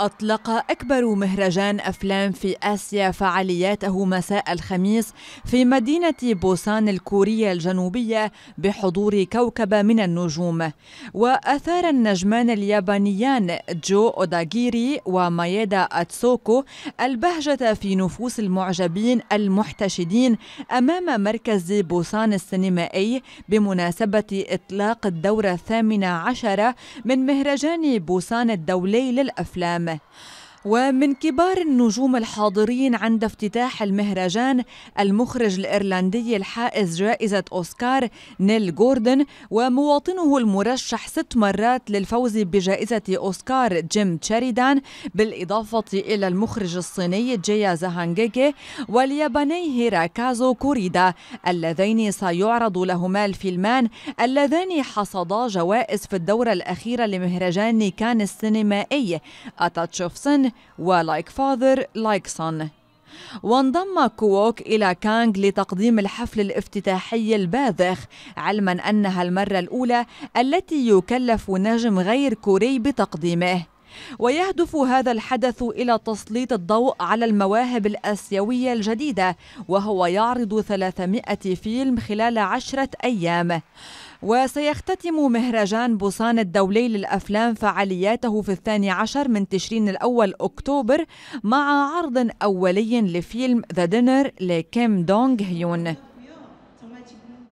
أطلق أكبر مهرجان أفلام في آسيا فعالياته مساء الخميس في مدينة بوسان الكورية الجنوبية بحضور كوكب من النجوم وأثار النجمان اليابانيان جو أوداغيري ومايدا أتسوكو البهجة في نفوس المعجبين المحتشدين أمام مركز بوسان السينمائي بمناسبة إطلاق الدورة الثامنة عشرة من مهرجان بوسان الدولي للأفلام Okay. ومن كبار النجوم الحاضرين عند افتتاح المهرجان المخرج الايرلندي الحائز جائزه اوسكار نيل جوردن ومواطنه المرشح ست مرات للفوز بجائزه اوسكار جيم تشيريدان بالاضافه الى المخرج الصيني جيا زهانجيكي والياباني هيراكازو كوريدا اللذين سيعرض لهما الفيلمان اللذان حصدا جوائز في الدوره الاخيره لمهرجان كان السينمائي اتاتشوفسن ولايك فاذر لايك سون وانضم كووك إلى كانغ لتقديم الحفل الافتتاحي الباذخ علما أنها المرة الأولى التي يكلف نجم غير كوري بتقديمه ويهدف هذا الحدث إلى تسليط الضوء على المواهب الآسيوية الجديدة وهو يعرض 300 فيلم خلال عشرة أيام وسيختتم مهرجان بوسان الدولي للأفلام فعالياته في الثاني عشر من تشرين الأول أكتوبر مع عرض أولي لفيلم ذا دينر لكيم دونغ هيون